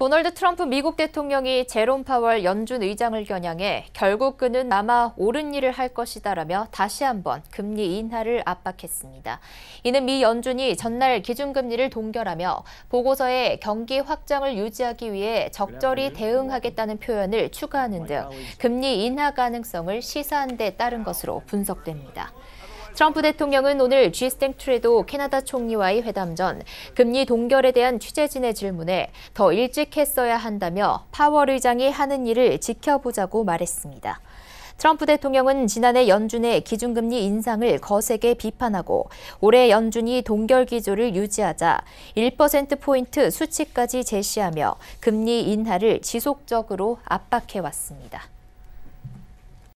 도널드 트럼프 미국 대통령이 제롬 파월 연준 의장을 겨냥해 결국 그는 아마 옳은 일을 할 것이다라며 다시 한번 금리 인하를 압박했습니다. 이는 미 연준이 전날 기준금리를 동결하며 보고서에 경기 확장을 유지하기 위해 적절히 대응하겠다는 표현을 추가하는 등 금리 인하 가능성을 시사한 데 따른 것으로 분석됩니다. 트럼프 대통령은 오늘 g s t 트레도 캐나다 총리와의 회담 전 금리 동결에 대한 취재진의 질문에 더 일찍 했어야 한다며 파월 의장이 하는 일을 지켜보자고 말했습니다. 트럼프 대통령은 지난해 연준의 기준금리 인상을 거세게 비판하고 올해 연준이 동결 기조를 유지하자 1%포인트 수치까지 제시하며 금리 인하를 지속적으로 압박해왔습니다.